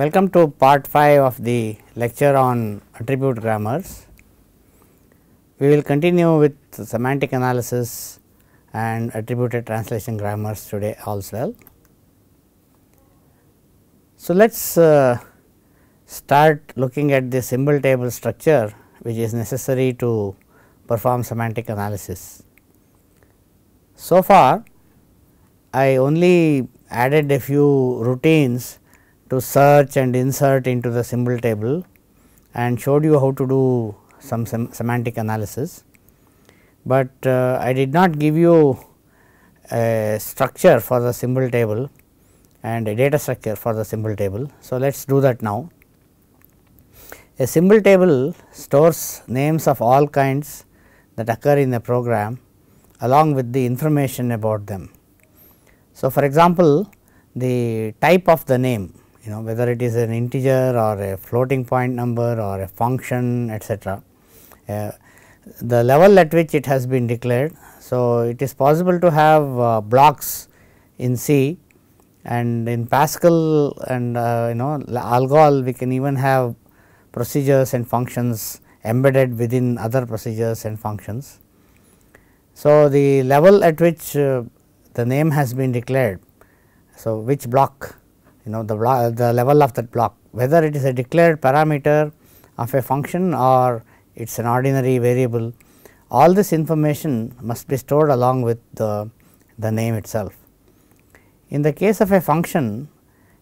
Welcome to part 5 of the lecture on attribute grammars. We will continue with semantic analysis and attributed translation grammars today as well. So, let us uh, start looking at the symbol table structure which is necessary to perform semantic analysis. So far, I only added a few routines to search and insert into the symbol table and showed you how to do some sem semantic analysis, but uh, I did not give you a structure for the symbol table and a data structure for the symbol table. So, let us do that now. A symbol table stores names of all kinds that occur in a program along with the information about them. So, for example, the type of the name you know whether it is an integer or a floating point number or a function etc. Uh, the level at which it has been declared. So, it is possible to have uh, blocks in C and in Pascal and uh, you know algol we can even have procedures and functions embedded within other procedures and functions. So, the level at which uh, the name has been declared. So, which block you know the block, the level of that block whether it is a declared parameter of a function or it is an ordinary variable all this information must be stored along with the, the name itself. In the case of a function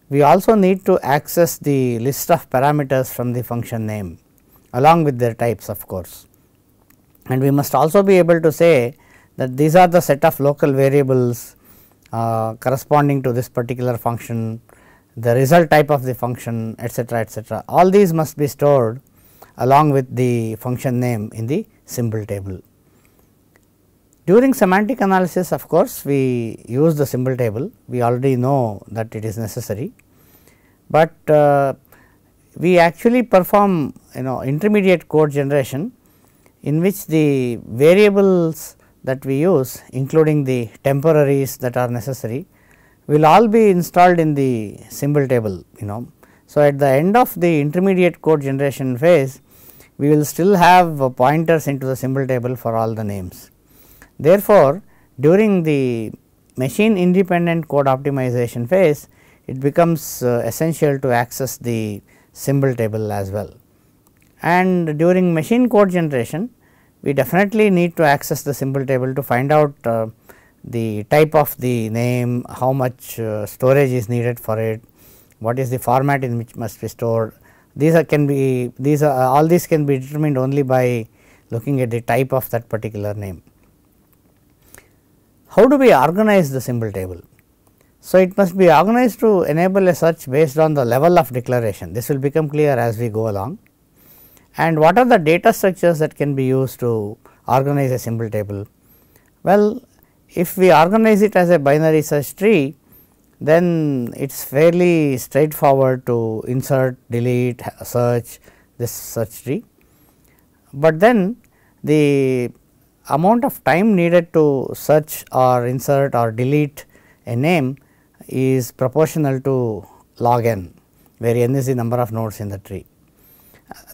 we also need to access the list of parameters from the function name along with their types of course. And we must also be able to say that these are the set of local variables uh, corresponding to this particular function the result type of the function etc., etc. all these must be stored along with the function name in the symbol table. During semantic analysis of course, we use the symbol table we already know that it is necessary, but uh, we actually perform you know intermediate code generation in which the variables that we use including the temporaries that are necessary will all be installed in the symbol table you know. So, at the end of the intermediate code generation phase we will still have uh, pointers into the symbol table for all the names. Therefore, during the machine independent code optimization phase it becomes uh, essential to access the symbol table as well. And during machine code generation we definitely need to access the symbol table to find out uh, the type of the name, how much uh, storage is needed for it, what is the format in which must be stored. These are can be these are uh, all these can be determined only by looking at the type of that particular name. How do we organize the symbol table? So, it must be organized to enable a search based on the level of declaration. This will become clear as we go along. And what are the data structures that can be used to organize a symbol table? Well, if we organize it as a binary search tree, then it is fairly straightforward to insert, delete, search this search tree. But then the amount of time needed to search or insert or delete a name is proportional to log n, where n is the number of nodes in the tree.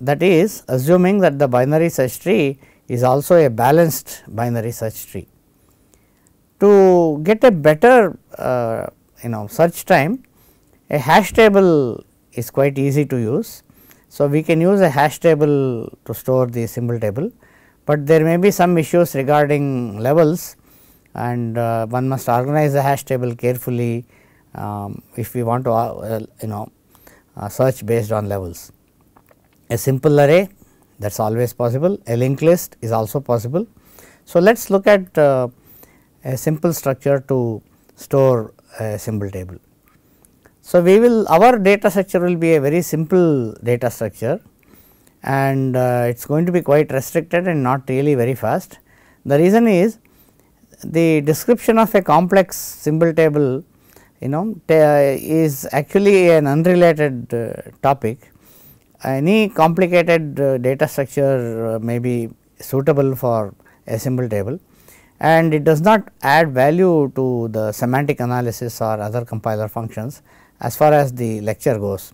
That is assuming that the binary search tree is also a balanced binary search tree to get a better uh, you know search time a hash table is quite easy to use. So, we can use a hash table to store the symbol table, but there may be some issues regarding levels and uh, one must organize the hash table carefully um, if we want to uh, you know uh, search based on levels. A simple array that is always possible, a linked list is also possible. So, let us look at uh, a simple structure to store a symbol table. So, we will our data structure will be a very simple data structure and uh, it is going to be quite restricted and not really very fast. The reason is the description of a complex symbol table you know is actually an unrelated uh, topic. Any complicated uh, data structure uh, may be suitable for a symbol table and it does not add value to the semantic analysis or other compiler functions as far as the lecture goes.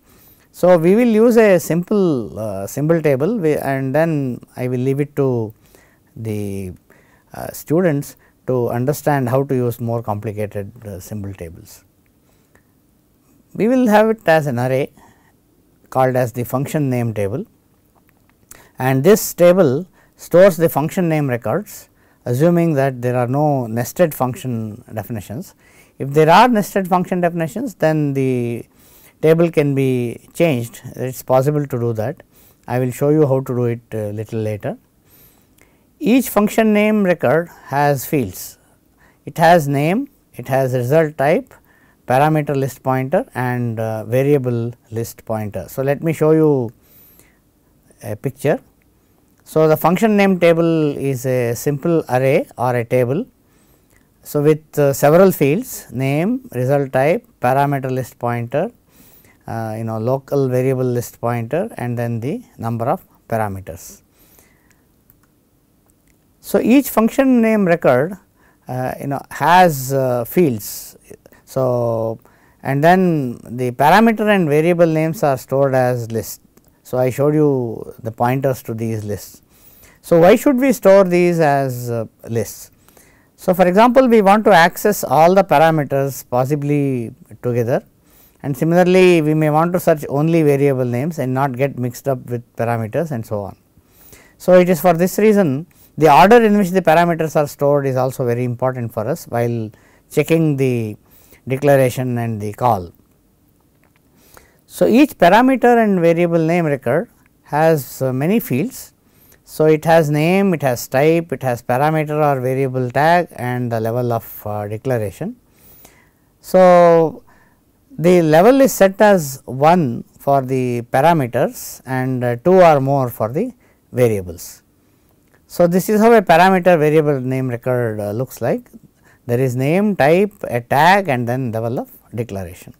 So, we will use a simple uh, symbol table and then I will leave it to the uh, students to understand how to use more complicated uh, symbol tables. We will have it as an array called as the function name table and this table stores the function name records assuming that there are no nested function definitions. If there are nested function definitions then the table can be changed it is possible to do that. I will show you how to do it uh, little later. Each function name record has fields. It has name, it has result type, parameter list pointer and uh, variable list pointer. So, let me show you a picture. So, the function name table is a simple array or a table. So, with uh, several fields name, result type, parameter list pointer, uh, you know local variable list pointer and then the number of parameters. So, each function name record uh, you know has uh, fields. So, and then the parameter and variable names are stored as list so, I showed you the pointers to these lists. So, why should we store these as uh, lists? So, for example, we want to access all the parameters possibly together and similarly we may want to search only variable names and not get mixed up with parameters and so on. So, it is for this reason the order in which the parameters are stored is also very important for us while checking the declaration and the call. So, each parameter and variable name record has uh, many fields. So, it has name, it has type, it has parameter or variable tag and the level of uh, declaration. So, the level is set as 1 for the parameters and uh, 2 or more for the variables. So, this is how a parameter variable name record uh, looks like. There is name, type, a tag and then level of declaration.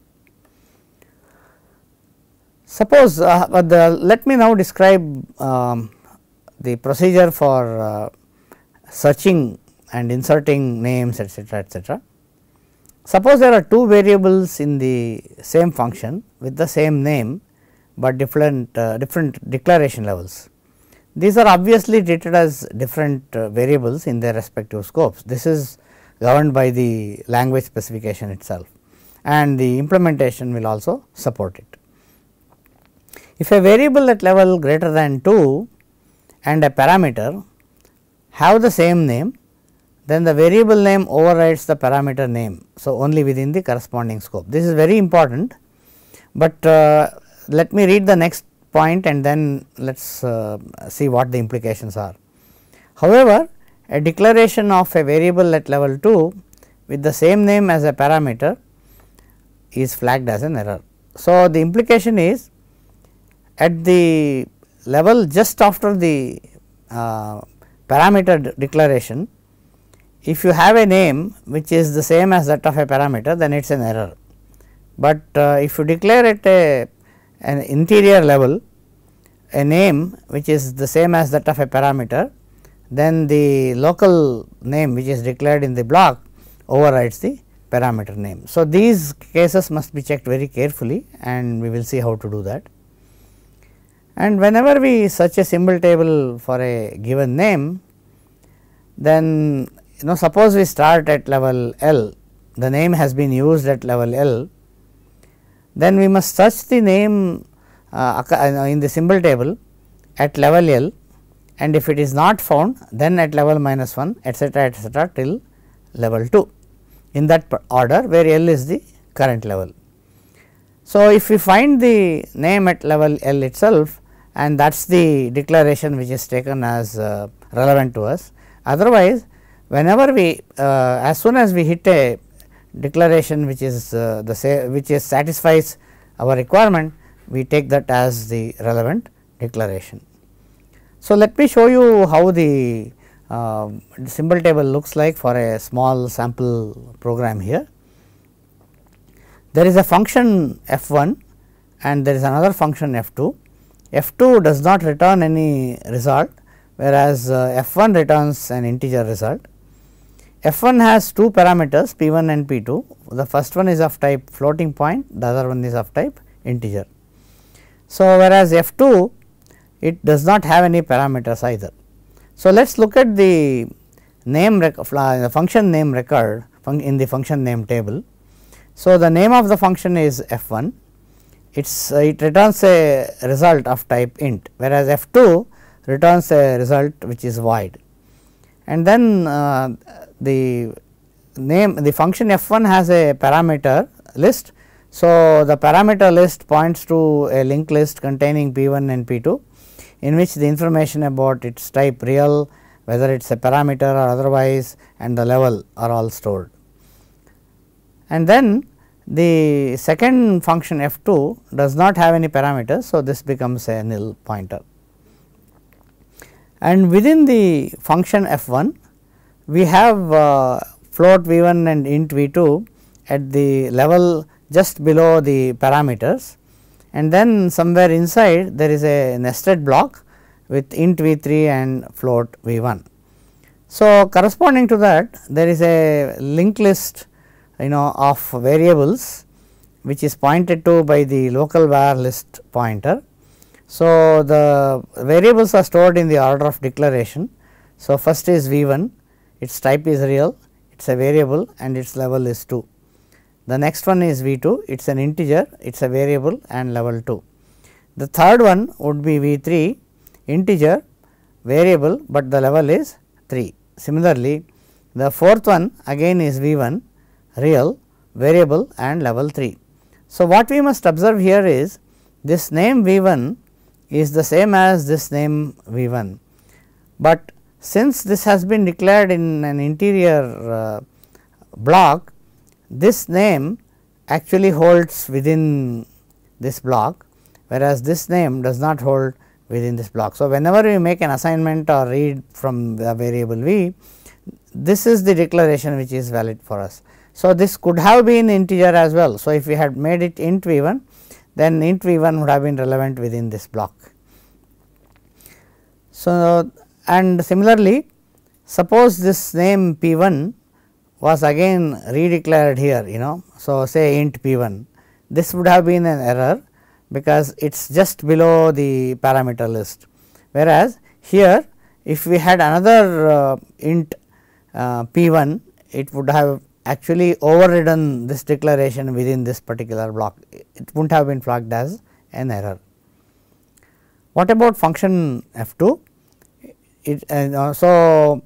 Suppose uh, uh, the, let me now describe um, the procedure for uh, searching and inserting names etc., etc. Suppose there are two variables in the same function with the same name, but different uh, different declaration levels. These are obviously treated as different uh, variables in their respective scopes. This is governed by the language specification itself and the implementation will also support it. If a variable at level greater than 2 and a parameter have the same name, then the variable name overrides the parameter name. So, only within the corresponding scope. This is very important, but uh, let me read the next point and then let us uh, see what the implications are. However, a declaration of a variable at level 2 with the same name as a parameter is flagged as an error. So, the implication is at the level just after the uh, parameter declaration, if you have a name which is the same as that of a parameter then it is an error. But uh, if you declare at a, an interior level a name which is the same as that of a parameter then the local name which is declared in the block overrides the parameter name. So, these cases must be checked very carefully and we will see how to do that. And whenever we search a symbol table for a given name, then you know suppose we start at level L, the name has been used at level L, then we must search the name uh, uh in the symbol table at level L and if it is not found then at level minus 1 etcetera etcetera till level 2 in that order where L is the current level. So, if we find the name at level L itself and that is the declaration which is taken as uh, relevant to us. Otherwise, whenever we uh, as soon as we hit a declaration which is uh, the say which is satisfies our requirement, we take that as the relevant declaration. So, let me show you how the um, symbol table looks like for a small sample program here. There is a function f 1 and there is another function f 2 f 2 does not return any result whereas, uh, f 1 returns an integer result. F 1 has two parameters p 1 and p 2 the first one is of type floating point the other one is of type integer. So, whereas, f 2 it does not have any parameters either. So, let us look at the name uh, the function name record in the function name table. So, the name of the function is f 1 it's uh, it returns a result of type int whereas f 2 returns a result which is void and then uh, the name the function f 1 has a parameter list. So, the parameter list points to a linked list containing p 1 and p 2 in which the information about its type real whether it is a parameter or otherwise and the level are all stored. And then the second function f 2 does not have any parameters. So, this becomes a nil pointer and within the function f 1 we have uh, float v 1 and int v 2 at the level just below the parameters and then somewhere inside there is a nested block with int v 3 and float v 1. So, corresponding to that there is a linked list you know of variables which is pointed to by the local var list pointer. So, the variables are stored in the order of declaration. So, first is V 1 its type is real it is a variable and its level is 2. The next one is V 2 it is an integer it is a variable and level 2. The third one would be V 3 integer variable, but the level is 3. Similarly, the fourth one again is V 1 real, variable and level 3. So, what we must observe here is this name V 1 is the same as this name V 1, but since this has been declared in an interior uh, block, this name actually holds within this block whereas this name does not hold within this block. So, whenever we make an assignment or read from the variable v, this is the declaration which is valid for us. So, this could have been integer as well. So, if we had made it int v 1 then int v 1 would have been relevant within this block. So, and similarly suppose this name p 1 was again redeclared here you know. So, say int p 1 this would have been an error because it is just below the parameter list. Whereas, here if we had another uh, int uh, p 1 it would have actually overridden this declaration within this particular block, it would not have been flagged as an error. What about function f 2? It uh, So,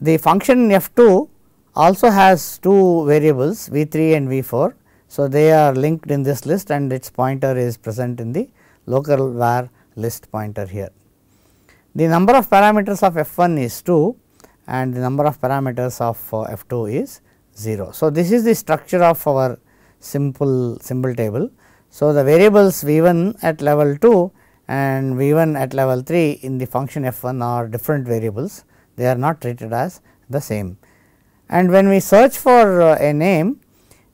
the function f 2 also has two variables v 3 and v 4. So, they are linked in this list and its pointer is present in the local var list pointer here. The number of parameters of f 1 is 2 and the number of parameters of uh, f 2 is 0. So, this is the structure of our simple symbol table. So, the variables V 1 at level 2 and V 1 at level 3 in the function F 1 are different variables, they are not treated as the same. And when we search for uh, a name,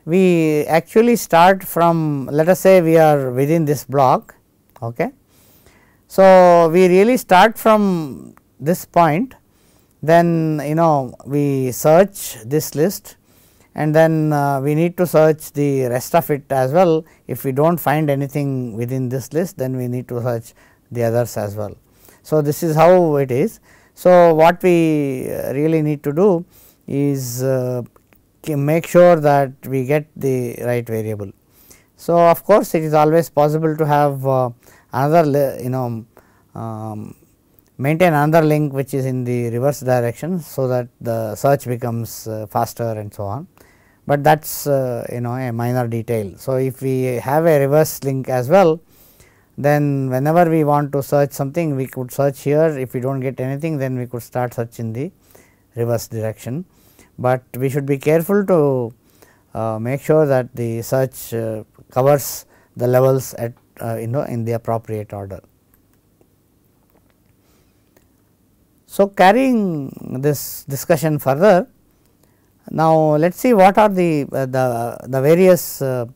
we actually start from let us say we are within this block. Okay. So, we really start from this point then you know we search this list and then uh, we need to search the rest of it as well. If we do not find anything within this list then we need to search the others as well. So, this is how it is. So, what we uh, really need to do is uh, make sure that we get the right variable. So, of course, it is always possible to have uh, another you know um, maintain another link which is in the reverse direction. So, that the search becomes uh, faster and so on, but that is uh, you know a minor detail. So, if we have a reverse link as well then whenever we want to search something we could search here if we do not get anything then we could start search in the reverse direction. But we should be careful to uh, make sure that the search uh, covers the levels at uh, you know in the appropriate order. So, carrying this discussion further, now let us see what are the, uh, the, the various uh,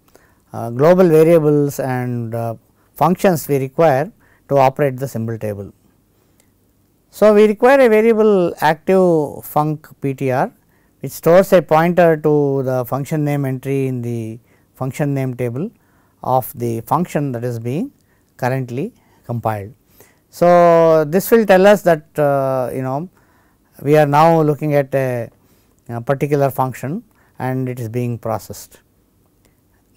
uh, global variables and uh, functions we require to operate the symbol table. So, we require a variable active func PTR which stores a pointer to the function name entry in the function name table of the function that is being currently compiled. So, this will tell us that uh, you know we are now looking at a, a particular function and it is being processed.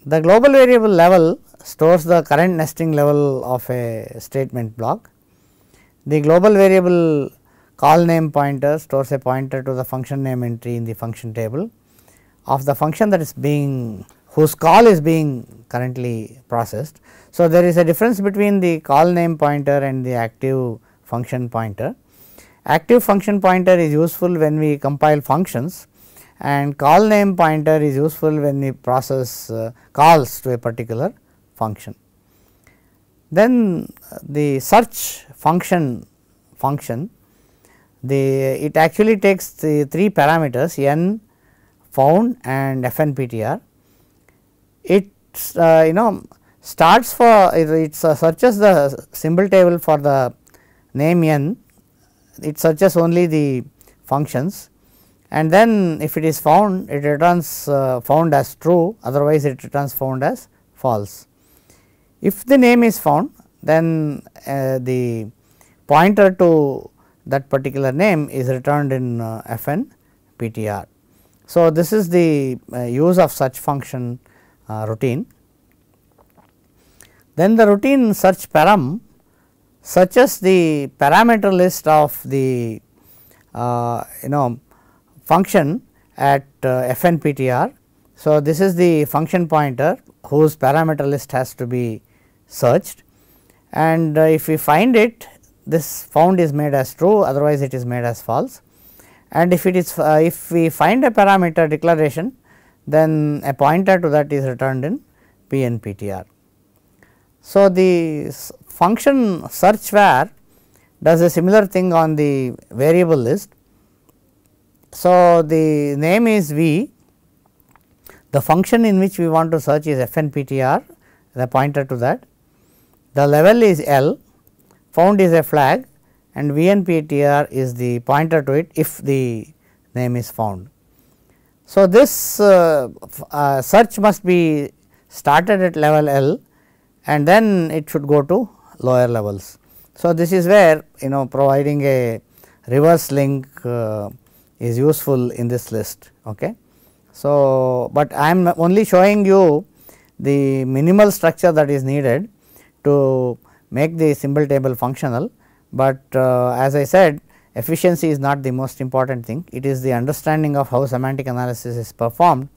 The global variable level stores the current nesting level of a statement block. The global variable call name pointer stores a pointer to the function name entry in the function table of the function that is being whose call is being currently processed so, there is a difference between the call name pointer and the active function pointer. Active function pointer is useful when we compile functions and call name pointer is useful when we process uh, calls to a particular function. Then uh, the search function function the it actually takes the three parameters n found and fnptr. It uh, you know starts for it searches the symbol table for the name n, it searches only the functions and then if it is found it returns uh, found as true otherwise it returns found as false. If the name is found then uh, the pointer to that particular name is returned in uh, fn ptr. So, this is the uh, use of such function uh, routine. Then the routine search param searches the parameter list of the uh, you know function at uh, FNPTR. So, this is the function pointer whose parameter list has to be searched and uh, if we find it this found is made as true otherwise it is made as false and if it is uh, if we find a parameter declaration then a pointer to that is returned in PNPTR. So, the function search where does a similar thing on the variable list. So, the name is v, the function in which we want to search is fnptr, the pointer to that. The level is l, found is a flag and vnptr is the pointer to it if the name is found. So, this uh, uh, search must be started at level L and then it should go to lower levels. So, this is where you know providing a reverse link uh, is useful in this list. Okay. So, but I am only showing you the minimal structure that is needed to make the symbol table functional, but uh, as I said efficiency is not the most important thing, it is the understanding of how semantic analysis is performed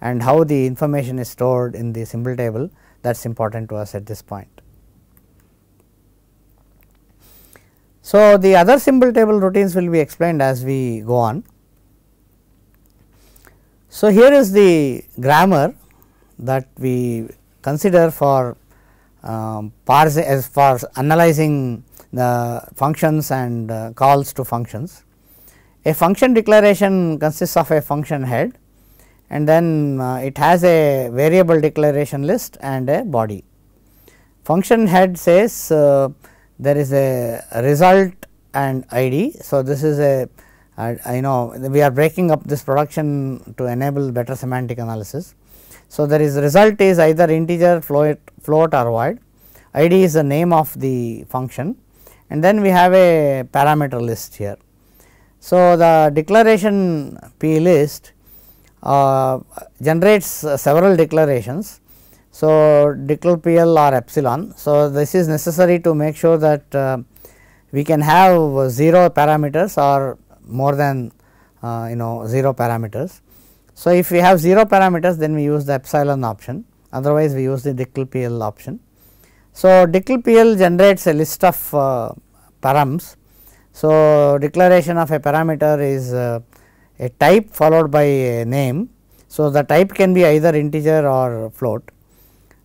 and how the information is stored in the symbol table that is important to us at this point. So, the other symbol table routines will be explained as we go on. So, here is the grammar that we consider for um, as far as for analyzing the functions and uh, calls to functions. A function declaration consists of a function head and then uh, it has a variable declaration list and a body. Function head says uh, there is a result and ID. So, this is a I uh, know we are breaking up this production to enable better semantic analysis. So, there is result is either integer float, float or void, id is the name of the function and then we have a parameter list here. So, the declaration p list uh, generates several declarations. So, declare PL or epsilon. So, this is necessary to make sure that uh, we can have 0 parameters or more than uh, you know 0 parameters. So, if we have 0 parameters then we use the epsilon option otherwise we use the Dickel PL option. So, Dickel PL generates a list of uh, params. So, declaration of a parameter is uh, a type followed by a name. So, the type can be either integer or float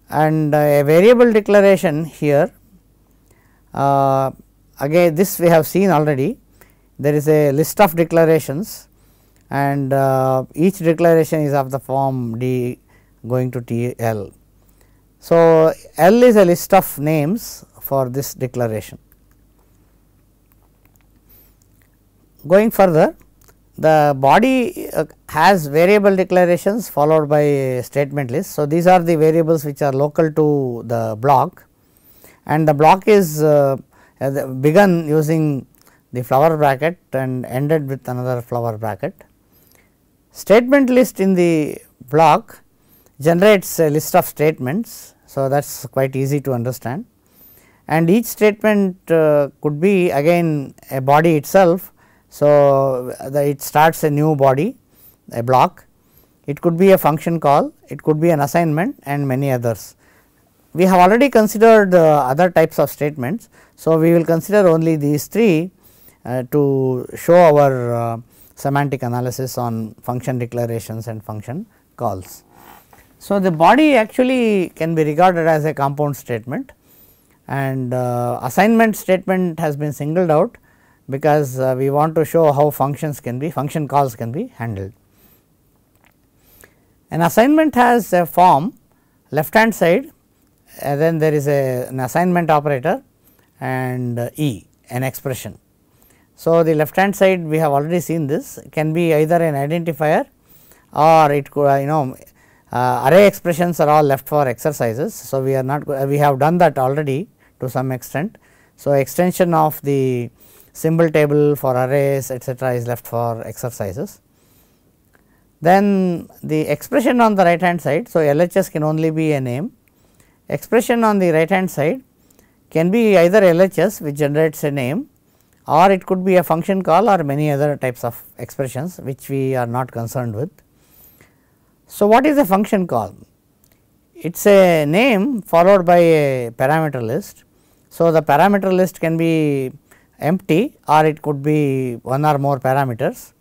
and uh, a variable declaration here uh, again this we have seen already there is a list of declarations and uh, each declaration is of the form d going to t l. So, L is a list of names for this declaration. Going further, the body uh, has variable declarations followed by statement list. So, these are the variables which are local to the block and the block is uh, uh begun using the flower bracket and ended with another flower bracket. Statement list in the block generates a list of statements. So, that is quite easy to understand and each statement uh, could be again a body itself so, it starts a new body a block, it could be a function call, it could be an assignment and many others. We have already considered other types of statements. So, we will consider only these three uh, to show our uh, semantic analysis on function declarations and function calls. So, the body actually can be regarded as a compound statement and uh, assignment statement has been singled out because uh, we want to show how functions can be function calls can be handled. An assignment has a form left hand side then there is a, an assignment operator and uh, E an expression. So, the left hand side we have already seen this can be either an identifier or it could uh, you know uh, array expressions are all left for exercises. So, we are not we have done that already to some extent. So, extension of the symbol table for arrays etc., is left for exercises. Then the expression on the right hand side, so LHS can only be a name. Expression on the right hand side can be either LHS which generates a name or it could be a function call or many other types of expressions which we are not concerned with. So, what is a function call? It is a name followed by a parameter list. So, the parameter list can be empty or it could be one or more parameters.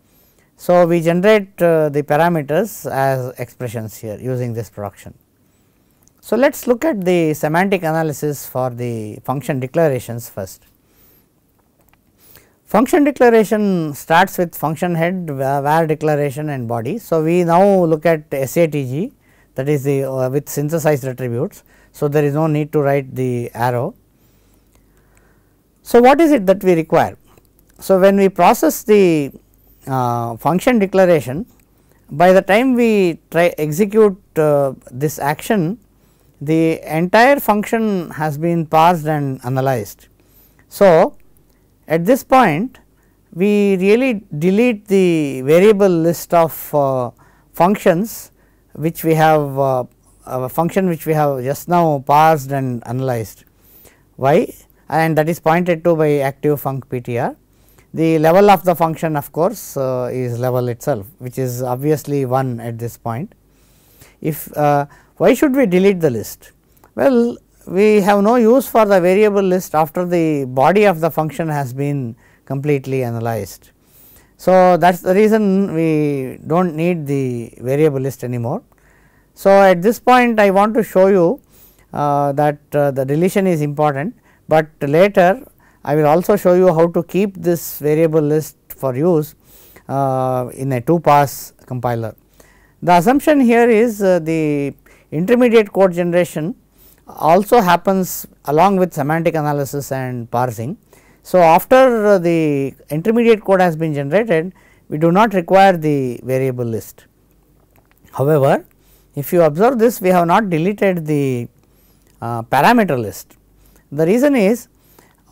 So, we generate uh, the parameters as expressions here using this production. So, let us look at the semantic analysis for the function declarations first. Function declaration starts with function head, var declaration and body. So, we now look at SATG that is the uh, with synthesized attributes. So, there is no need to write the arrow. So, what is it that we require? So, when we process the uh, function declaration, by the time we try execute uh, this action, the entire function has been parsed and analyzed. So, at this point we really delete the variable list of uh, functions which we have uh, a function which we have just now parsed and analyzed. Why? and that is pointed to by active func PTR. The level of the function of course, uh, is level itself which is obviously 1 at this point. If uh, why should we delete the list? Well, we have no use for the variable list after the body of the function has been completely analyzed. So, that is the reason we do not need the variable list anymore. So, at this point I want to show you uh, that uh, the deletion is important but later I will also show you how to keep this variable list for use uh, in a two pass compiler. The assumption here is uh, the intermediate code generation also happens along with semantic analysis and parsing. So, after uh, the intermediate code has been generated, we do not require the variable list. However, if you observe this, we have not deleted the uh, parameter list. The reason is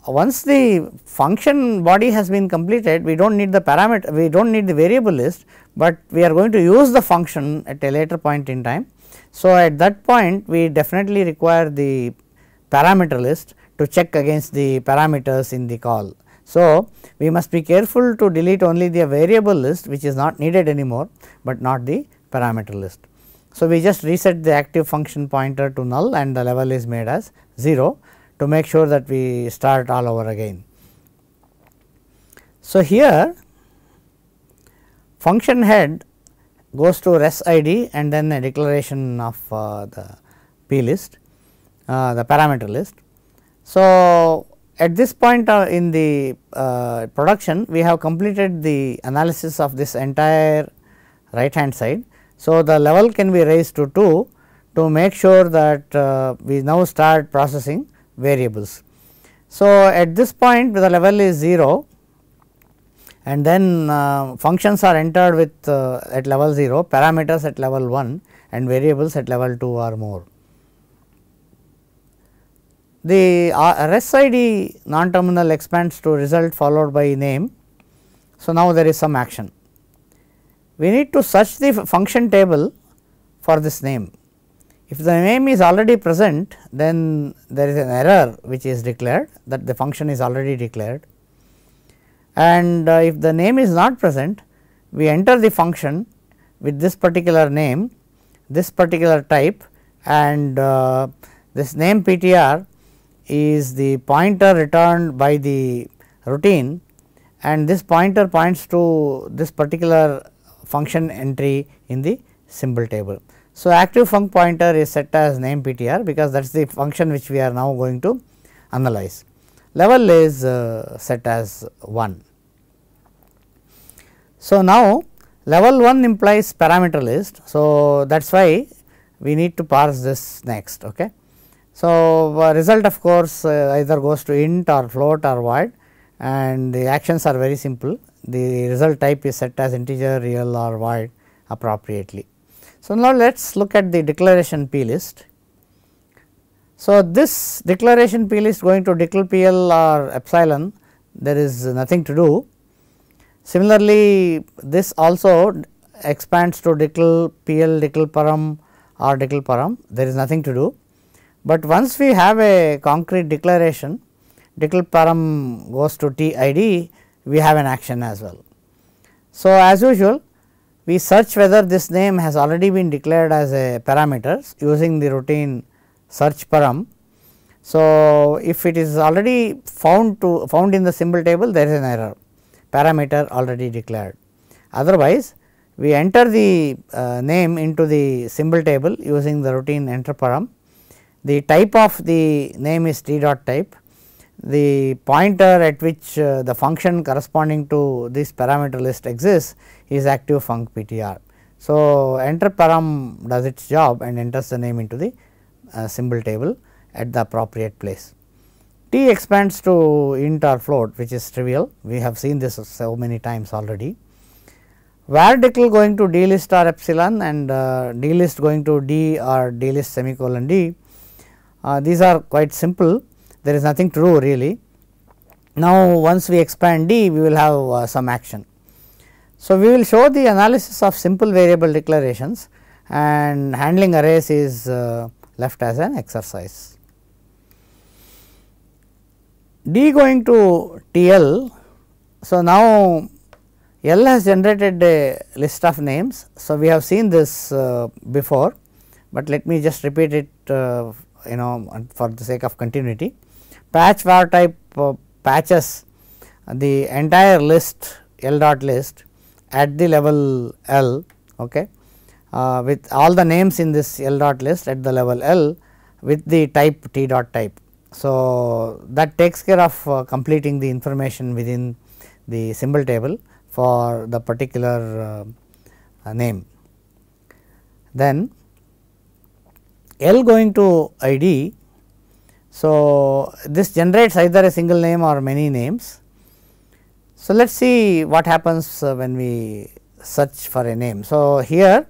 once the function body has been completed we do not need the parameter we do not need the variable list, but we are going to use the function at a later point in time. So, at that point we definitely require the parameter list to check against the parameters in the call. So, we must be careful to delete only the variable list which is not needed anymore, but not the parameter list. So, we just reset the active function pointer to null and the level is made as 0 to make sure that we start all over again. So, here function head goes to rest id and then a declaration of uh, the p list uh, the parameter list. So, at this point uh, in the uh, production we have completed the analysis of this entire right hand side. So, the level can be raised to 2 to make sure that uh, we now start processing variables. So, at this point the level is 0 and then uh, functions are entered with uh, at level 0, parameters at level 1 and variables at level 2 or more. The uh, RSID non-terminal expands to result followed by name. So, now there is some action. We need to search the function table for this name. If the name is already present, then there is an error which is declared that the function is already declared and uh, if the name is not present, we enter the function with this particular name, this particular type and uh, this name PTR is the pointer returned by the routine and this pointer points to this particular function entry in the symbol table. So, active func pointer is set as name PTR because that is the function which we are now going to analyze. Level is uh, set as 1. So, now level 1 implies parameter list. So, that is why we need to parse this next. Okay. So, uh, result of course, uh, either goes to int or float or void and the actions are very simple. The result type is set as integer, real or void appropriately. So, now let us look at the declaration P list. So, this declaration P list going to decl PL or epsilon there is nothing to do. Similarly, this also expands to decl PL decl param or decl param there is nothing to do. But once we have a concrete declaration decl param goes to t i d. we have an action as well. So, as usual we search whether this name has already been declared as a parameter using the routine search param. So, if it is already found to found in the symbol table there is an error parameter already declared. Otherwise, we enter the uh, name into the symbol table using the routine enter param. The type of the name is t dot type the pointer at which uh, the function corresponding to this parameter list exists is active func ptr. So, enter param does its job and enters the name into the uh, symbol table at the appropriate place. T expands to int or float which is trivial, we have seen this so many times already. Vardical going to list or epsilon and uh, list going to d or list semicolon d, uh, these are quite simple there is nothing to do really. Now, once we expand D we will have uh, some action. So, we will show the analysis of simple variable declarations and handling arrays is uh, left as an exercise. D going to TL. So, now L has generated a list of names. So, we have seen this uh, before, but let me just repeat it uh, you know for the sake of continuity patch var type uh, patches the entire list L dot list at the level L okay, uh, with all the names in this L dot list at the level L with the type T dot type. So, that takes care of uh, completing the information within the symbol table for the particular uh, name. Then L going to ID so, this generates either a single name or many names. So, let us see what happens uh, when we search for a name. So, here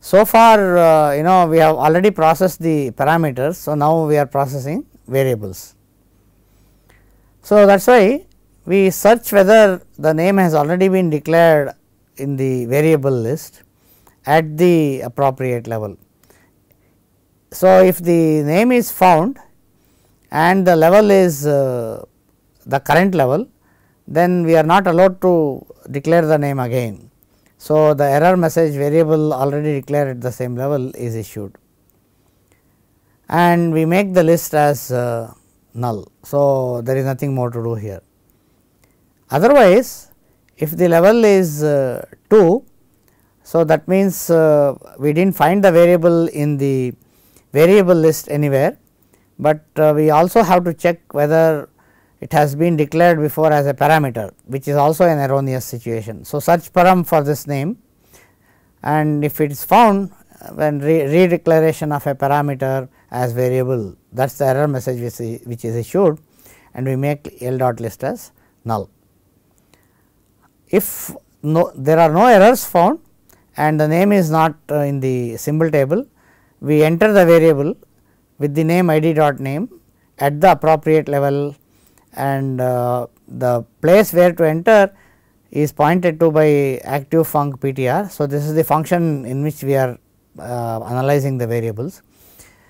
so far uh, you know we have already processed the parameters. So, now we are processing variables. So, that is why we search whether the name has already been declared in the variable list at the appropriate level. So, if the name is found and the level is uh, the current level, then we are not allowed to declare the name again. So, the error message variable already declared at the same level is issued and we make the list as uh, null. So, there is nothing more to do here. Otherwise, if the level is uh, 2, so that means uh, we did not find the variable in the variable list anywhere but uh, we also have to check whether it has been declared before as a parameter which is also an erroneous situation. So, search param for this name and if it is found when re redeclaration of a parameter as variable that is the error message which see, which is issued and we make L dot list as null. If no there are no errors found and the name is not uh, in the symbol table, we enter the variable with the name id dot name at the appropriate level and uh, the place where to enter is pointed to by active func PTR. So, this is the function in which we are uh, analyzing the variables.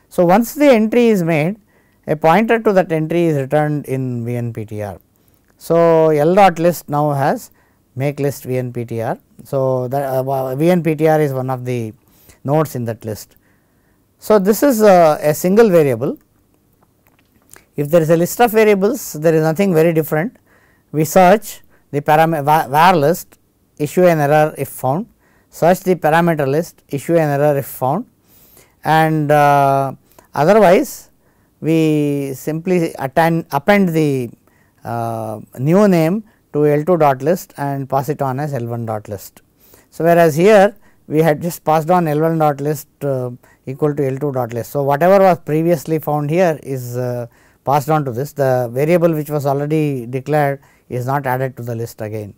So, once the entry is made a pointer to that entry is returned in VNPTR. So, L dot list now has make list VNPTR. So, the uh, VNPTR is one of the nodes in that list. So, this is a, a single variable. If there is a list of variables, there is nothing very different. We search the parameter var list, issue an error if found, search the parameter list, issue an error if found, and uh, otherwise we simply attend, append the uh, new name to L2 dot list and pass it on as L1 dot list. So, whereas here we had just passed on L1 dot list uh, equal to L 2 dot less. So, whatever was previously found here is uh, passed on to this the variable which was already declared is not added to the list again.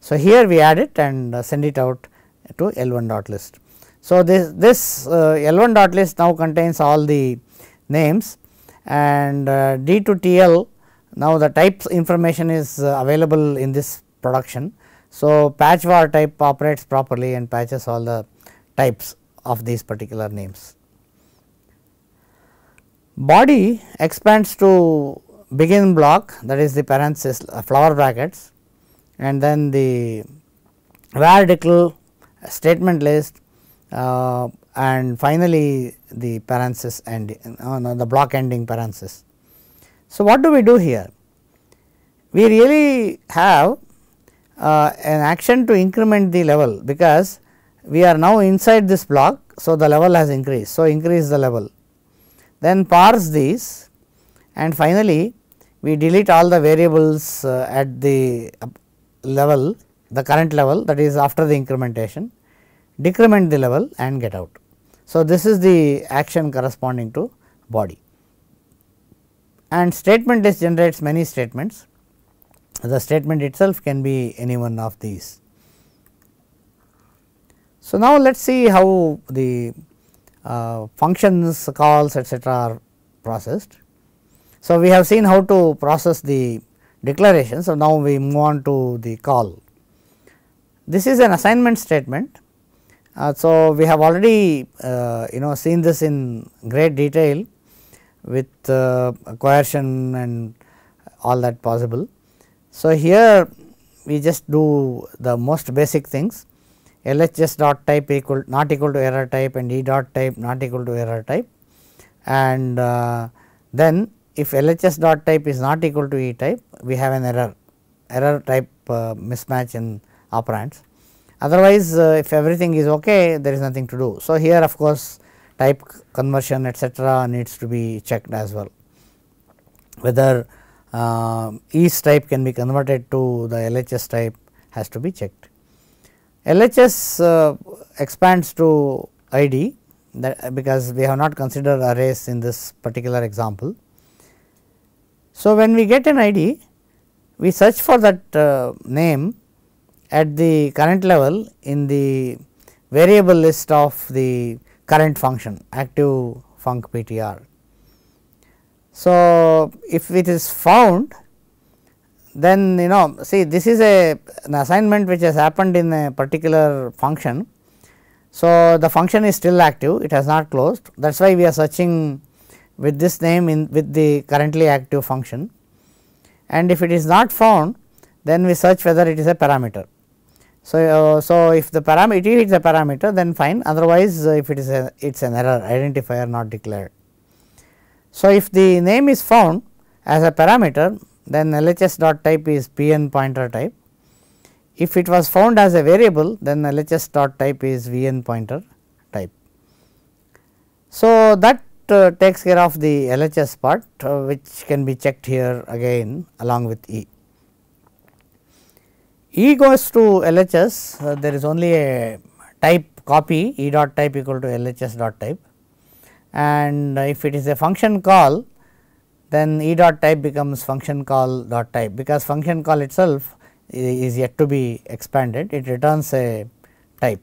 So, here we add it and uh, send it out to L 1 dot list. So, this, this uh, L 1 dot list now contains all the names and uh, D to T L now the types information is uh, available in this production. So, patch var type operates properly and patches all the types of these particular names. Body expands to begin block that is the parenthesis uh, flower brackets and then the radical statement list uh, and finally, the parenthesis end uh, no, the block ending parenthesis. So, what do we do here? We really have uh, an action to increment the level because we are now inside this block. So, the level has increased. So, increase the level. Then parse these and finally, we delete all the variables uh, at the level, the current level that is after the incrementation, decrement the level and get out. So, this is the action corresponding to body and statement list generates many statements. The statement itself can be any one of these. So, now let us see how the uh, functions calls etcetera are processed. So, we have seen how to process the declaration. So, now we move on to the call. This is an assignment statement. Uh, so, we have already uh, you know seen this in great detail with uh, coercion and all that possible. So, here we just do the most basic things LHS dot type equal not equal to error type and E dot type not equal to error type and uh, then if LHS dot type is not equal to E type we have an error, error type uh, mismatch in operands. Otherwise, uh, if everything is okay there is nothing to do. So, here of course, type conversion etc., needs to be checked as well whether uh, each type can be converted to the LHS type has to be checked. LHS uh, expands to ID that because we have not considered arrays in this particular example. So, when we get an ID, we search for that uh, name at the current level in the variable list of the current function active func PTR. So, if it is found then you know see this is a an assignment which has happened in a particular function. So, the function is still active it has not closed that is why we are searching with this name in with the currently active function and if it is not found then we search whether it is a parameter. So, uh, so if the parameter it is a parameter then fine otherwise uh, if it is a it is an error identifier not declared. So, if the name is found as a parameter then LHS dot type is Pn pointer type. If it was found as a variable then LHS dot type is Vn pointer type. So, that uh, takes care of the LHS part uh, which can be checked here again along with E. E goes to LHS uh, there is only a type copy E dot type equal to LHS dot type and if it is a function call then E dot type becomes function call dot type because function call itself is yet to be expanded it returns a type.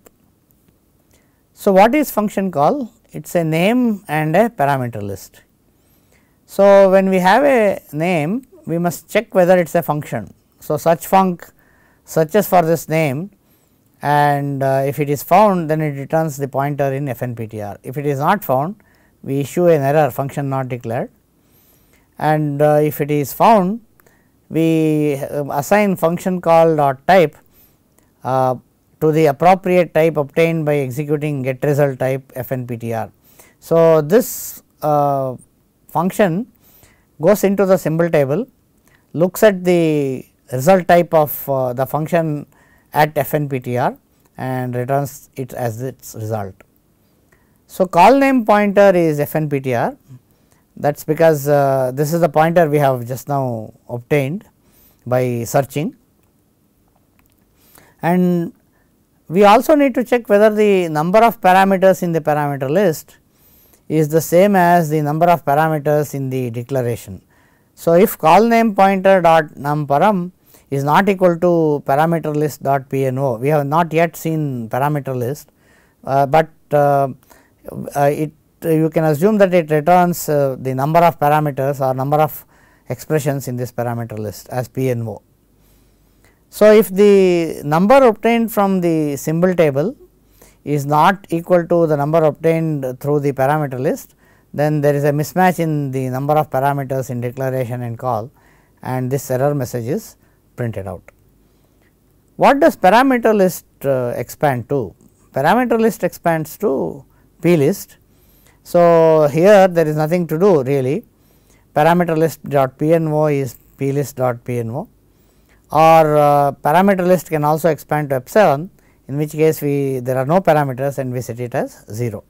So, what is function call? It is a name and a parameter list. So, when we have a name we must check whether it is a function. So, such func searches for this name and uh, if it is found then it returns the pointer in FNPTR. If it is not found we issue an error function not declared and uh, if it is found we um, assign function call dot type uh, to the appropriate type obtained by executing get result type FNPTR. So, this uh, function goes into the symbol table looks at the result type of uh, the function at FNPTR and returns it as its result. So, call name pointer is FNPTR that is because uh, this is the pointer we have just now obtained by searching and we also need to check whether the number of parameters in the parameter list is the same as the number of parameters in the declaration. So, if call name pointer dot param is not equal to parameter list dot pno, we have not yet seen parameter list, uh, but uh, uh, it you can assume that it returns uh, the number of parameters or number of expressions in this parameter list as p and o. So, if the number obtained from the symbol table is not equal to the number obtained through the parameter list, then there is a mismatch in the number of parameters in declaration and call and this error message is printed out. What does parameter list uh, expand to? Parameter list expands to p list so, here there is nothing to do really parameter list dot pno is p list dot pno or uh, parameter list can also expand to epsilon in which case we there are no parameters and we set it as 0.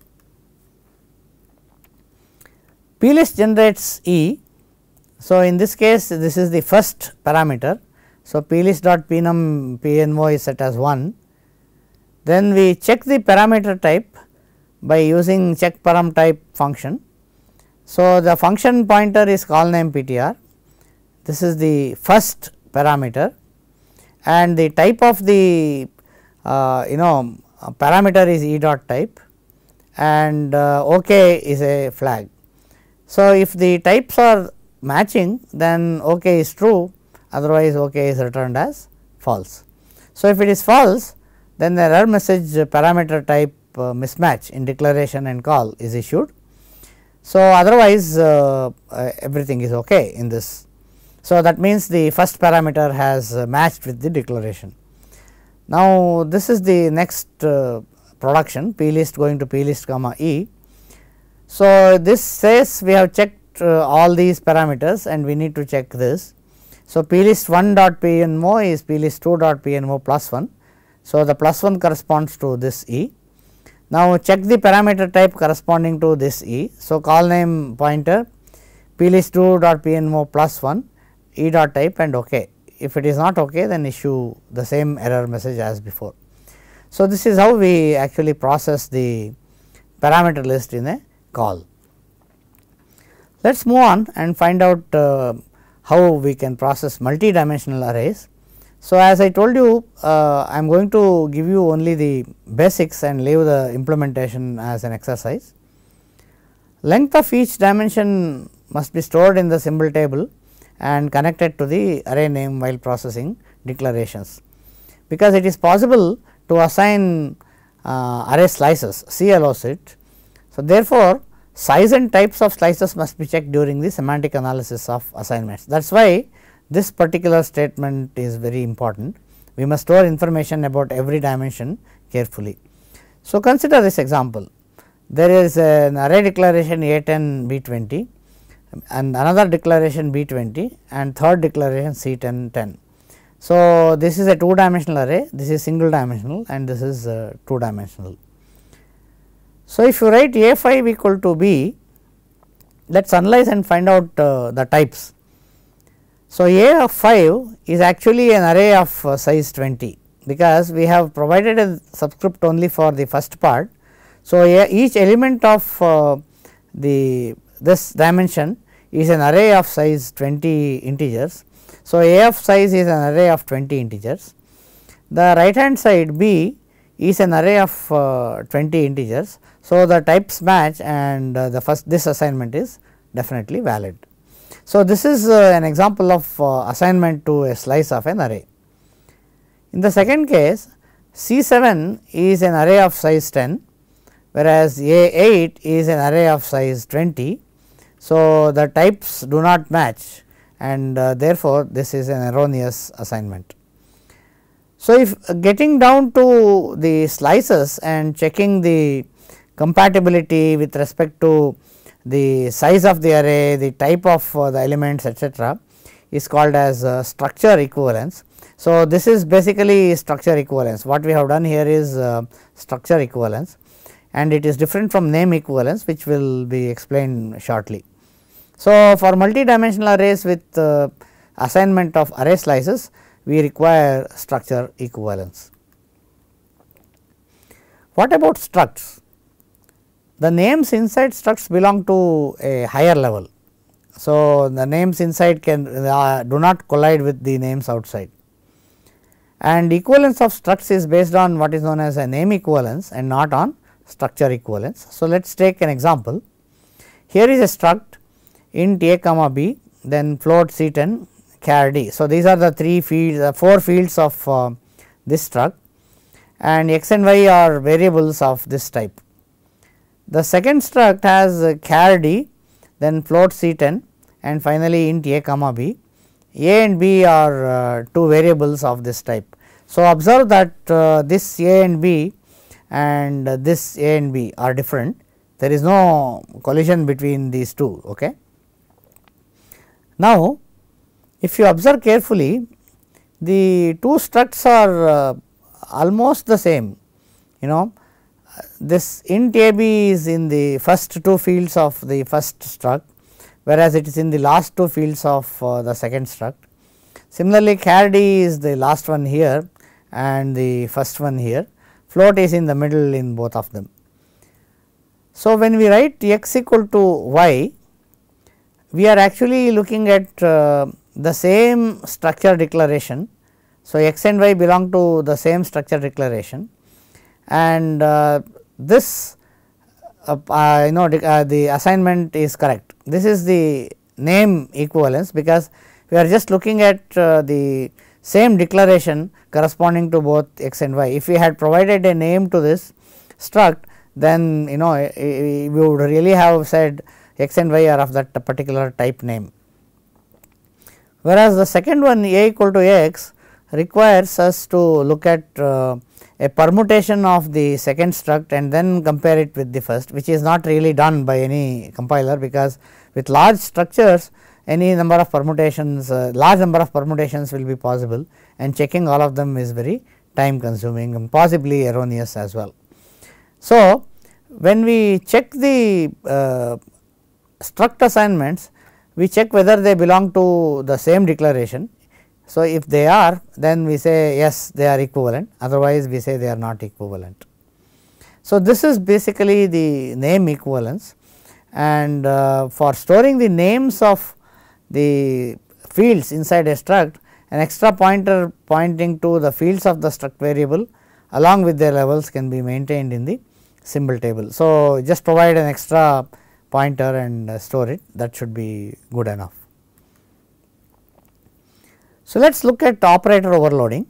P list generates E. So, in this case this is the first parameter. So, P list dot pnum pno is set as 1. Then we check the parameter type by using check param type function. So, the function pointer is call name ptr, this is the first parameter and the type of the uh, you know parameter is e dot type and uh, ok is a flag. So, if the types are matching then ok is true otherwise ok is returned as false. So, if it is false then the error message parameter type uh, mismatch in declaration and call is issued. So, otherwise uh, uh, everything is okay in this. So, that means the first parameter has matched with the declaration. Now, this is the next production p list going to p list comma e. So, this says we have checked all these parameters and we need to check this. So, p list 1 dot p n mo is p list 2 dot p n mo plus 1. So, the plus 1 corresponds to this e. Now, check the parameter type corresponding to this E. So, call name pointer plist 2 dot pnmo plus 1 E dot type and ok. If it is not ok then issue the same error message as before. So, this is how we actually process the parameter list in a call. Let us move on and find out uh, how we can process multi-dimensional arrays. So, as I told you uh, I am going to give you only the basics and leave the implementation as an exercise. Length of each dimension must be stored in the symbol table and connected to the array name while processing declarations. Because it is possible to assign uh, array slices C allows it. So, therefore, size and types of slices must be checked during the semantic analysis of assignments. That is why this particular statement is very important. We must store information about every dimension carefully. So, consider this example. There is an array declaration A10 B20 and another declaration B20 and third declaration C10 10. So, this is a two dimensional array, this is single dimensional and this is uh, two dimensional. So, if you write A 5 equal to B, let us analyze and find out uh, the types. So, A of 5 is actually an array of uh, size 20 because we have provided a subscript only for the first part. So, a, each element of uh, the this dimension is an array of size 20 integers. So, A of size is an array of 20 integers. The right hand side B is an array of uh, 20 integers. So, the types match and uh, the first this assignment is definitely valid. So, this is uh, an example of uh, assignment to a slice of an array. In the second case, C 7 is an array of size 10, whereas A 8 is an array of size 20. So, the types do not match and uh, therefore, this is an erroneous assignment. So, if uh, getting down to the slices and checking the compatibility with respect to the size of the array, the type of uh, the elements etc., is called as uh, structure equivalence. So, this is basically structure equivalence what we have done here is uh, structure equivalence and it is different from name equivalence which will be explained shortly. So, for multidimensional arrays with uh, assignment of array slices, we require structure equivalence. What about structs? The names inside structs belong to a higher level. So, the names inside can uh, do not collide with the names outside and equivalence of structs is based on what is known as a name equivalence and not on structure equivalence. So, let us take an example. Here is a struct int a comma b then float c 10 char d. So, these are the three fields the four fields of uh, this struct and x and y are variables of this type. The second struct has char d, then float C 10 and finally, int a comma b. a and b are uh, two variables of this type. So, observe that uh, this a and b and this a and b are different there is no collision between these two. Okay. Now, if you observe carefully the two structs are uh, almost the same you know this int ab is in the first two fields of the first struct whereas it is in the last two fields of uh, the second struct. Similarly, char d is the last one here and the first one here float is in the middle in both of them. So, when we write x equal to y we are actually looking at uh, the same structure declaration. So, x and y belong to the same structure declaration and uh, this uh, uh, you know the assignment is correct. This is the name equivalence because we are just looking at the same declaration corresponding to both x and y. If we had provided a name to this struct then you know we would really have said x and y are of that particular type name. Whereas, the second one a equal to x requires us to look at uh, a permutation of the second struct and then compare it with the first which is not really done by any compiler because with large structures any number of permutations uh, large number of permutations will be possible and checking all of them is very time consuming and possibly erroneous as well. So, when we check the uh, struct assignments we check whether they belong to the same declaration so, if they are then we say yes they are equivalent otherwise we say they are not equivalent. So, this is basically the name equivalence and uh, for storing the names of the fields inside a struct an extra pointer pointing to the fields of the struct variable along with their levels can be maintained in the symbol table. So, just provide an extra pointer and uh, store it that should be good enough. So, let us look at operator overloading.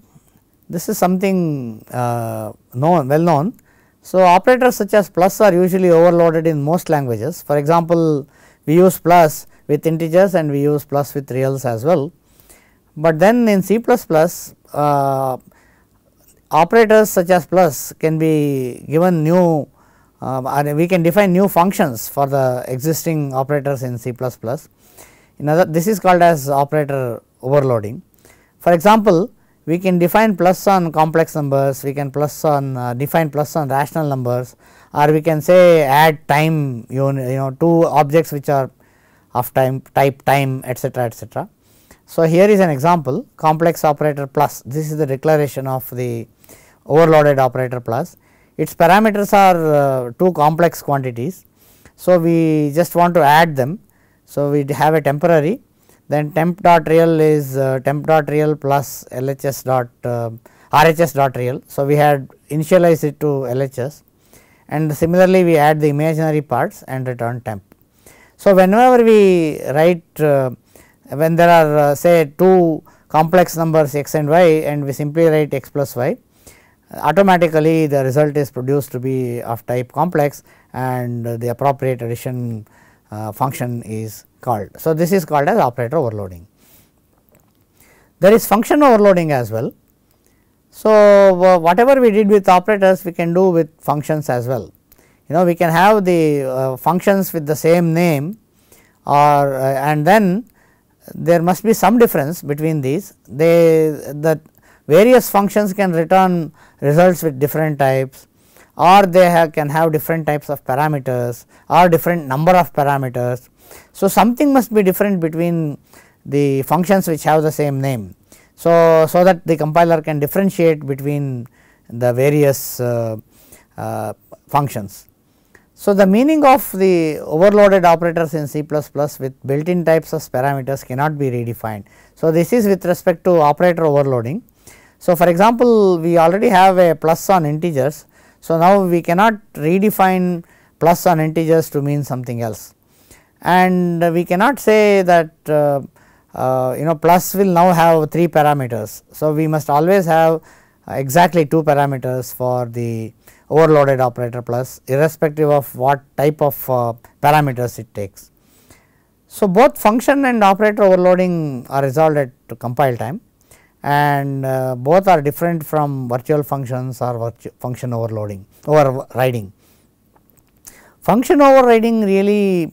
This is something uh, known well known. So, operators such as plus are usually overloaded in most languages. For example, we use plus with integers and we use plus with reals as well. But then in C++, uh, operators such as plus can be given new uh, we can define new functions for the existing operators in C++. In other, this is called as operator overloading. For example, we can define plus on complex numbers, we can plus on uh, define plus on rational numbers or we can say add time you know two objects which are of time type time etc., etc. So, here is an example complex operator plus this is the declaration of the overloaded operator plus its parameters are uh, two complex quantities. So, we just want to add them. So, we have a temporary then temp dot real is uh, temp dot real plus LHS dot uh, RHS dot real. So, we had initialized it to LHS and similarly we add the imaginary parts and return temp. So, whenever we write uh, when there are uh, say two complex numbers x and y and we simply write x plus y automatically the result is produced to be of type complex and the appropriate addition uh, function is called. So, this is called as operator overloading. There is function overloading as well. So, whatever we did with operators we can do with functions as well. You know we can have the uh, functions with the same name or uh, and then there must be some difference between these. They the various functions can return results with different types or they have can have different types of parameters or different number of parameters. So, something must be different between the functions which have the same name. So, so that the compiler can differentiate between the various uh, uh, functions. So, the meaning of the overloaded operators in C++ with built in types of parameters cannot be redefined. So, this is with respect to operator overloading. So, for example, we already have a plus on integers. So, now we cannot redefine plus on integers to mean something else and we cannot say that uh, uh, you know plus will now have 3 parameters. So, we must always have exactly 2 parameters for the overloaded operator plus irrespective of what type of uh, parameters it takes. So, both function and operator overloading are resolved at compile time and uh, both are different from virtual functions or virtu function overloading overriding. Function overriding really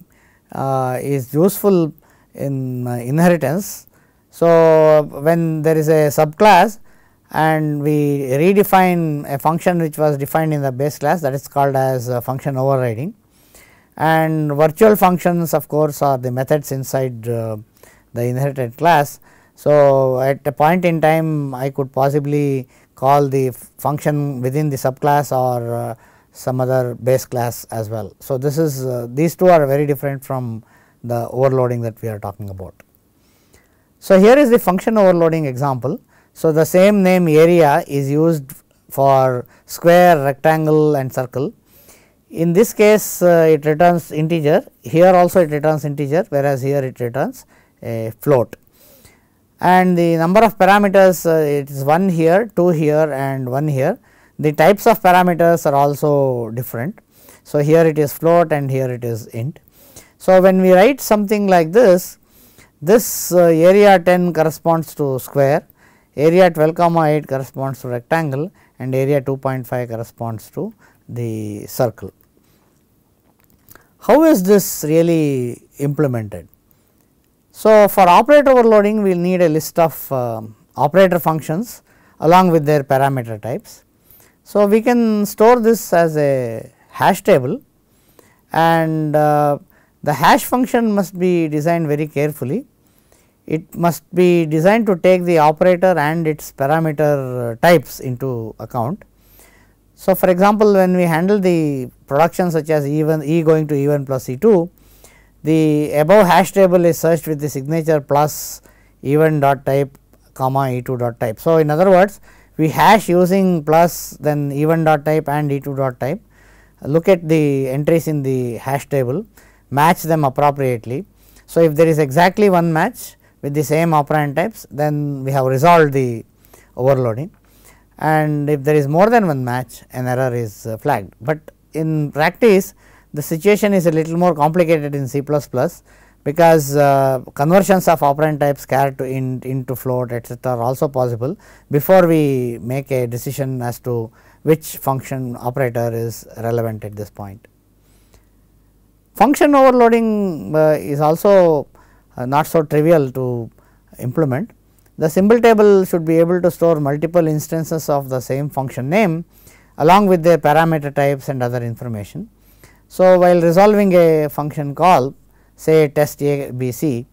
uh, is useful in uh, inheritance. So, when there is a subclass and we redefine a function which was defined in the base class that is called as uh, function overriding and virtual functions of course are the methods inside uh, the inherited class so, at a point in time I could possibly call the function within the subclass or uh, some other base class as well. So, this is uh, these two are very different from the overloading that we are talking about. So, here is the function overloading example. So, the same name area is used for square, rectangle and circle. In this case uh, it returns integer, here also it returns integer whereas here it returns a float and the number of parameters uh, it is 1 here, 2 here and 1 here. The types of parameters are also different. So, here it is float and here it is int. So, when we write something like this, this uh, area 10 corresponds to square, area 12 comma 8 corresponds to rectangle and area 2.5 corresponds to the circle. How is this really implemented? So, for operator overloading we will need a list of uh, operator functions along with their parameter types. So, we can store this as a hash table and uh, the hash function must be designed very carefully. It must be designed to take the operator and its parameter uh, types into account. So, for example, when we handle the production such as even E going to E1 plus E2, the above hash table is searched with the signature plus even dot type comma e 2 dot type. So, in other words we hash using plus then even dot type and e 2 dot type look at the entries in the hash table match them appropriately. So, if there is exactly one match with the same operand types then we have resolved the overloading and if there is more than one match an error is uh, flagged. But in practice the situation is a little more complicated in C because uh, conversions of operand types carried to int into float etc., are also possible before we make a decision as to which function operator is relevant at this point. Function overloading uh, is also uh, not so trivial to implement. The symbol table should be able to store multiple instances of the same function name along with their parameter types and other information. So, while resolving a function call say test a b c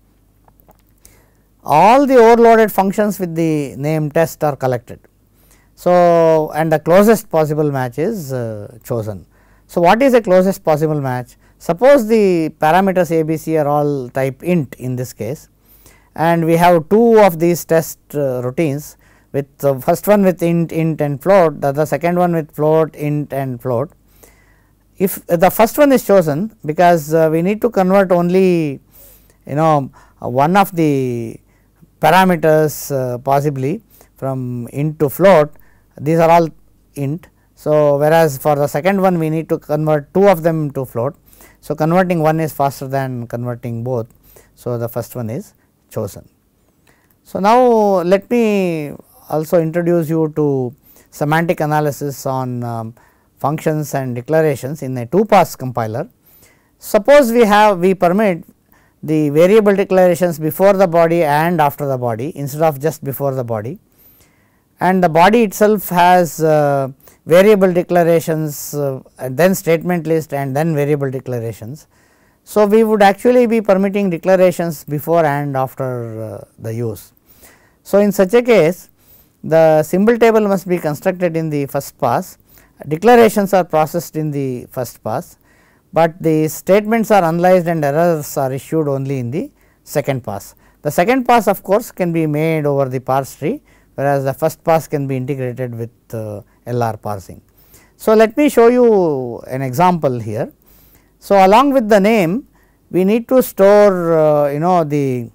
all the overloaded functions with the name test are collected. So, and the closest possible match is uh, chosen. So, what is the closest possible match? Suppose the parameters a b c are all type int in this case and we have two of these test uh, routines with the uh, first one with int int and float the other second one with float int and float if the first one is chosen because uh, we need to convert only you know one of the parameters uh, possibly from int to float these are all int. So, whereas for the second one we need to convert two of them to float. So, converting one is faster than converting both. So, the first one is chosen. So, now let me also introduce you to semantic analysis on um, functions and declarations in a two pass compiler. Suppose we have we permit the variable declarations before the body and after the body instead of just before the body and the body itself has uh, variable declarations uh, then statement list and then variable declarations. So, we would actually be permitting declarations before and after uh, the use. So, in such a case the symbol table must be constructed in the first pass declarations are processed in the first pass, but the statements are analyzed and errors are issued only in the second pass. The second pass of course, can be made over the parse tree whereas, the first pass can be integrated with uh, LR parsing. So, let me show you an example here. So, along with the name we need to store uh, you know the,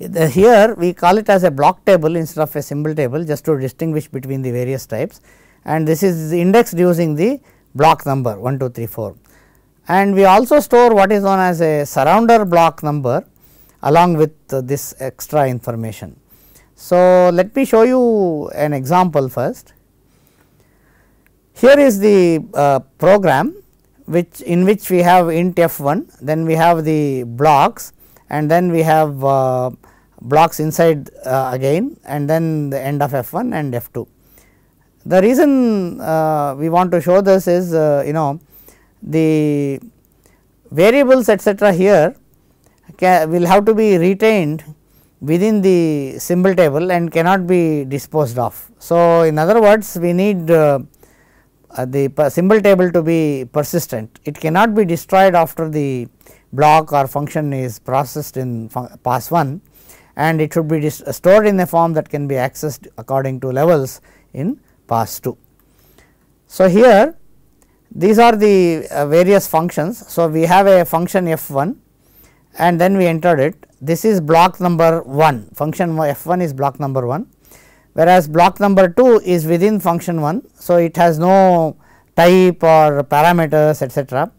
the here we call it as a block table instead of a symbol table just to distinguish between the various types and this is indexed using the block number 1 2 3 4 and we also store what is known as a surrounder block number along with this extra information. So, let me show you an example first. Here is the uh, program which in which we have int f 1 then we have the blocks and then we have uh, blocks inside uh, again and then the end of f 1 and f 2. The reason uh, we want to show this is uh, you know the variables etc. here will have to be retained within the symbol table and cannot be disposed of. So, in other words we need uh, uh the symbol table to be persistent, it cannot be destroyed after the block or function is processed in pass 1 and it should be stored in a form that can be accessed according to levels in pass 2. So, here these are the uh, various functions. So, we have a function f 1 and then we entered it this is block number 1 function f 1 is block number 1 whereas block number 2 is within function 1. So, it has no type or parameters etc.,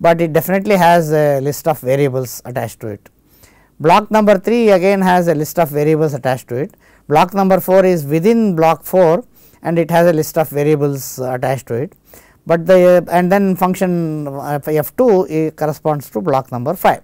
but it definitely has a list of variables attached to it. Block number 3 again has a list of variables attached to it. Block number 4 is within block 4 and it has a list of variables attached to it. But the and then function f 2 corresponds to block number 5.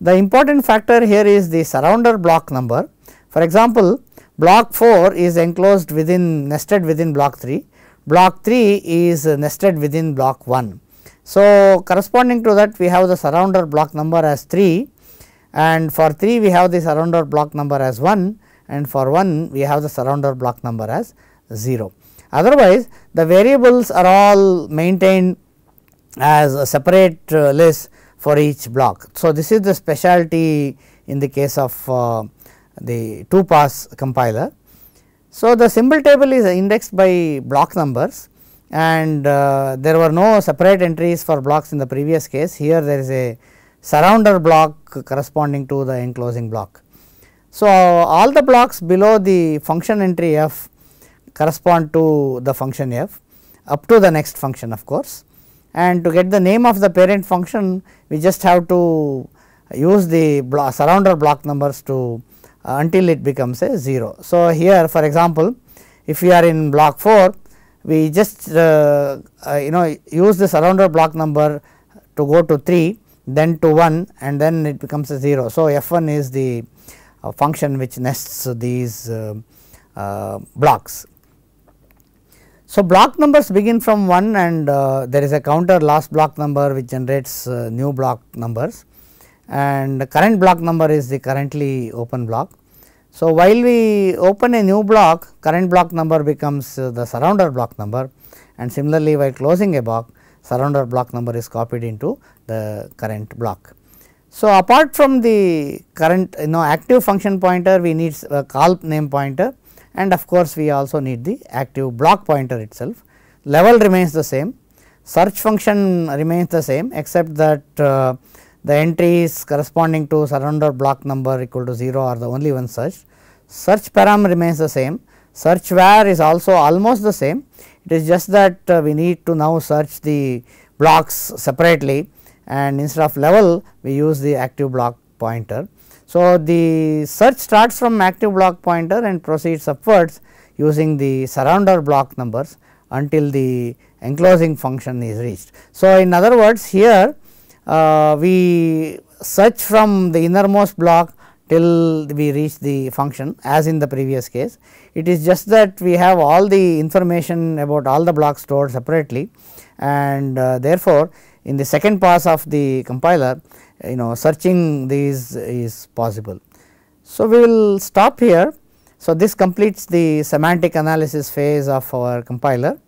The important factor here is the surrounder block number. For example, block 4 is enclosed within nested within block 3, block 3 is nested within block 1. So, corresponding to that we have the surrounder block number as 3 and for 3 we have the surrounder block number as 1 and for 1 we have the surrounder block number as 0. Otherwise, the variables are all maintained as a separate uh, list for each block. So, this is the specialty in the case of uh, the 2 pass compiler. So, the symbol table is indexed by block numbers and uh, there were no separate entries for blocks in the previous case. Here there is a surrounder block corresponding to the enclosing block. So, all the blocks below the function entry f correspond to the function f up to the next function of course. And to get the name of the parent function we just have to use the block, surrounder block numbers to uh, until it becomes a 0. So, here for example, if we are in block 4 we just uh, uh, you know use the surrounder block number to go to 3 then to 1 and then it becomes a 0. So, f 1 is the uh, function which nests these uh, uh, blocks. So, block numbers begin from 1 and uh, there is a counter last block number which generates uh, new block numbers and current block number is the currently open block. So, while we open a new block current block number becomes uh, the surrounder block number and similarly while closing a block surrounder block number is copied into the current block. So, apart from the current you know active function pointer we need a uh, call name pointer and of course, we also need the active block pointer itself. Level remains the same, search function remains the same except that uh, the entries corresponding to surrender block number equal to 0 are the only one searched. Search param remains the same, search where is also almost the same, it is just that uh, we need to now search the blocks separately and instead of level we use the active block pointer. So, the search starts from active block pointer and proceeds upwards using the surrounder block numbers until the enclosing function is reached. So, in other words here uh, we search from the innermost block till we reach the function as in the previous case. It is just that we have all the information about all the blocks stored separately and uh, therefore, in the second pass of the compiler you know searching these is possible. So, we will stop here. So, this completes the semantic analysis phase of our compiler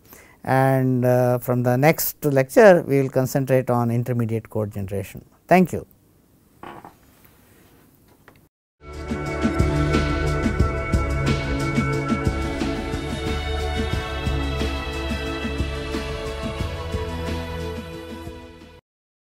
and uh, from the next lecture we will concentrate on intermediate code generation. Thank you.